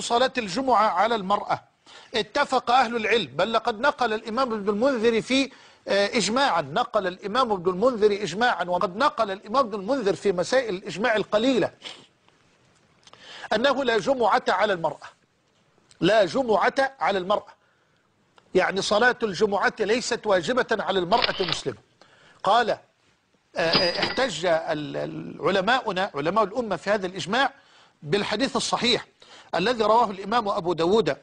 صلاة الجمعة على المرأة اتفق أهل العلم بل لقد نقل الإمام ابن المنذر في آه، إجماعا نقل الإمام ابن المنذر إجماعا وقد نقل الإمام ابن المنذر في مسائل الإجماع القليلة أنه لا جمعة على المرأة لا جمعة على المرأة يعني صلاة الجمعة ليست واجبة على المرأة المسلمة قال آه، آه، احتج علماؤنا علماء الأمة في هذا الإجماع بالحديث الصحيح الذي رواه الإمام أبو داود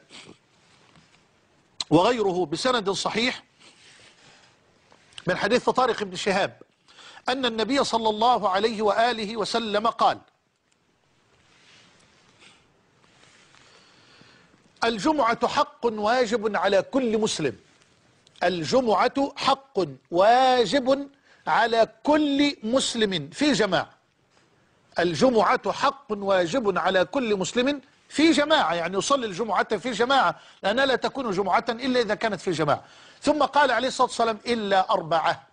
وغيره بسند صحيح من حديث طارق بن شهاب أن النبي صلى الله عليه وآله وسلم قال الجمعة حق واجب على كل مسلم الجمعة حق واجب على كل مسلم في جماعة الجمعة حق واجب على كل مسلم في جماعة يعني يصلي الجمعة في جماعة لأنها لا تكون جمعة إلا إذا كانت في جماعة ثم قال عليه الصلاة والسلام إلا أربعة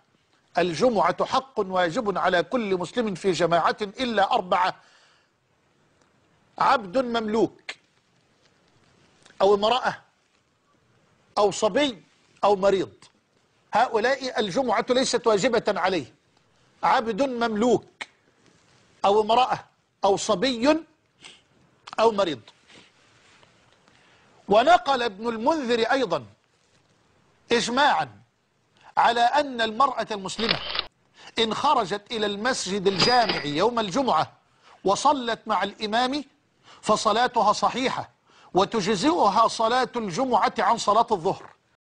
الجمعة حق واجب على كل مسلم في جماعة إلا أربعة عبد مملوك أو امرأة أو صبي أو مريض هؤلاء الجمعة ليست واجبة عليه عبد مملوك أو امرأة أو صبي أو مريض ونقل ابن المنذر أيضا إجماعا على أن المرأة المسلمة إن خرجت إلى المسجد الجامع يوم الجمعة وصلت مع الإمام فصلاتها صحيحة وتجزئها صلاة الجمعة عن صلاة الظهر